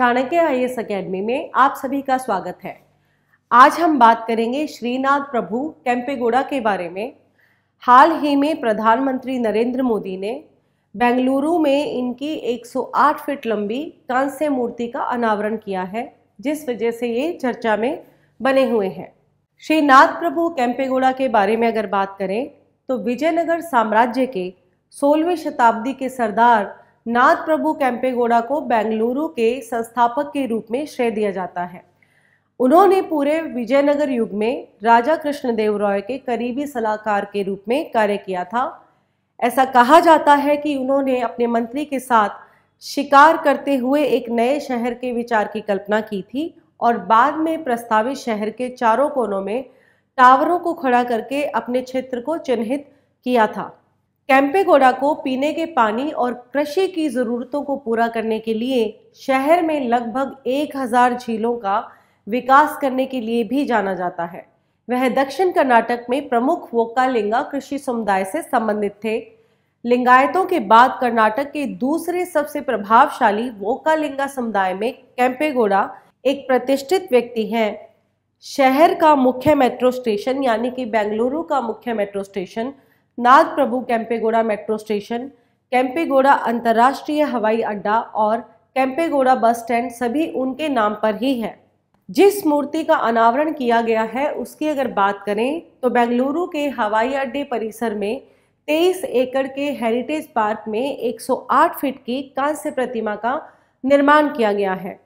Chanakya I S academy में आप सभी का स्वागत है आज हम बात करेंगे श्रीनाथ प्रभु कैंपेगोड़ा के बारे में हाल ही में प्रधानमंत्री नरेंद्र मोदी ने बेंगलुरु में इनकी 108 फीट लंबी कांस्य मूर्ति का अनावरण किया है जिस वजह से ये चर्चा में बने हुए हैं श्रीनाथ प्रभु कैंपेगोड़ा के बारे में अगर बात करें तो विजयनगर साम्राज्य के सोलहवीं शताब्दी के सरदार नाथ प्रभु कैंपेगोड़ा को बेंगलुरु के संस्थापक के रूप में श्रेय दिया जाता है उन्होंने पूरे विजयनगर युग में राजा कृष्णदेव रॉय के करीबी सलाहकार के रूप में कार्य किया था ऐसा कहा जाता है कि उन्होंने अपने मंत्री के साथ शिकार करते हुए एक नए शहर के विचार की कल्पना की थी और बाद में प्रस्तावित शहर के चारों कोनों में टावरों को खड़ा करके अपने क्षेत्र को चिन्हित किया था कैंपेगोडा को पीने के पानी और कृषि की ज़रूरतों को पूरा करने के लिए शहर में लगभग 1000 झीलों का विकास करने के लिए भी जाना जाता है वह दक्षिण कर्नाटक में प्रमुख वोकालिंगा कृषि समुदाय से संबंधित थे लिंगायतों के बाद कर्नाटक के दूसरे सबसे प्रभावशाली वोकालिंगा समुदाय में कैंपेगोडा एक प्रतिष्ठित व्यक्ति हैं शहर का मुख्य मेट्रो स्टेशन यानी कि बेंगलुरु का मुख्य metro station Nag Prabhu Kempegowda metro station Kempegowda अंतर्राष्ट्रीय हवाई अड्डा और कैंपेगोड़ा बस स्टैंड सभी उनके नाम पर ही है जिस मूर्ति का अनावरण किया गया है उसकी अगर बात करें तो बेंगलुरु के हवाई अड्डे परिसर में 23 एकड़ के हेरिटेज पार्क में 108 फीट की कांस्य प्रतिमा का निर्माण किया गया है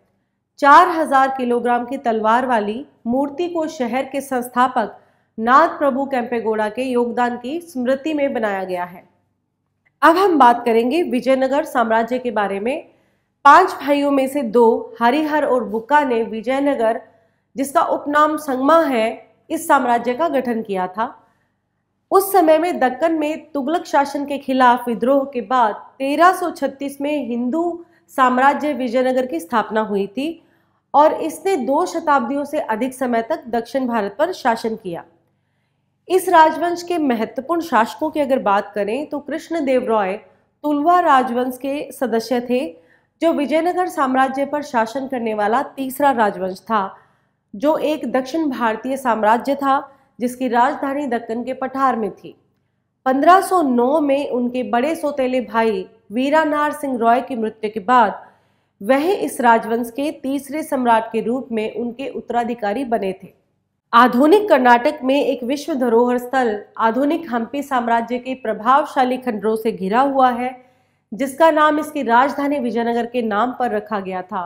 4000 किलोग्राम की तलवार वाली मूर्ति को शहर के संस्थापक नाथ प्रभु गोड़ा के योगदान की स्मृति में बनाया गया है अब हम बात करेंगे विजयनगर साम्राज्य के बारे में पांच भाइयों में से दो हरिहर और बुक्का ने विजयनगर जिसका उपनाम संगमा है इस साम्राज्य का गठन किया था उस समय में दक्कन में तुगलक शासन के खिलाफ विद्रोह के बाद 1336 में हिंदू साम्राज्य विजयनगर की स्थापना हुई थी और इसने दो शताब्दियों से अधिक समय तक दक्षिण भारत पर शासन किया इस राजवंश के महत्वपूर्ण शासकों की अगर बात करें तो कृष्णदेव रॉय तुलवा राजवंश के सदस्य थे जो विजयनगर साम्राज्य पर शासन करने वाला तीसरा राजवंश था जो एक दक्षिण भारतीय साम्राज्य था जिसकी राजधानी दक्कन के पठार में थी 1509 में उनके बड़े सोतेले भाई वीरानार सिंह रॉय की मृत्यु के बाद वह इस राजवंश के तीसरे सम्राट के रूप में उनके उत्तराधिकारी बने थे आधुनिक कर्नाटक में एक विश्व धरोहर स्थल आधुनिक हम्पी साम्राज्य के प्रभावशाली खंडरों से घिरा हुआ है जिसका नाम इसकी राजधानी विजयनगर के नाम पर रखा गया था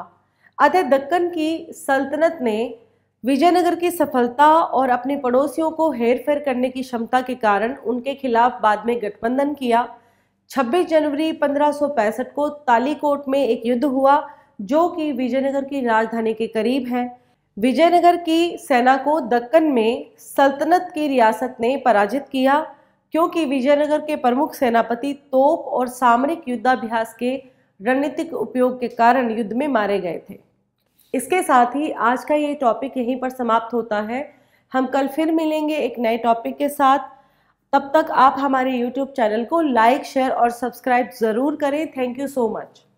अतः दक्कन की सल्तनत ने विजयनगर की सफलता और अपने पड़ोसियों को हेर फेर करने की क्षमता के कारण उनके खिलाफ बाद में गठबंधन किया 26 जनवरी 1565 को तालीकोट में एक युद्ध हुआ जो कि विजयनगर की राजधानी के करीब है विजयनगर की सेना को दक्कन में सल्तनत की रियासत ने पराजित किया क्योंकि विजयनगर के प्रमुख सेनापति तोप और सामरिक युद्धाभ्यास के रणनीतिक उपयोग के कारण युद्ध में मारे गए थे इसके साथ ही आज का ये टॉपिक यहीं पर समाप्त होता है हम कल फिर मिलेंगे एक नए टॉपिक के साथ तब तक आप हमारे यूट्यूब चैनल को लाइक शेयर और सब्सक्राइब ज़रूर करें थैंक यू सो मच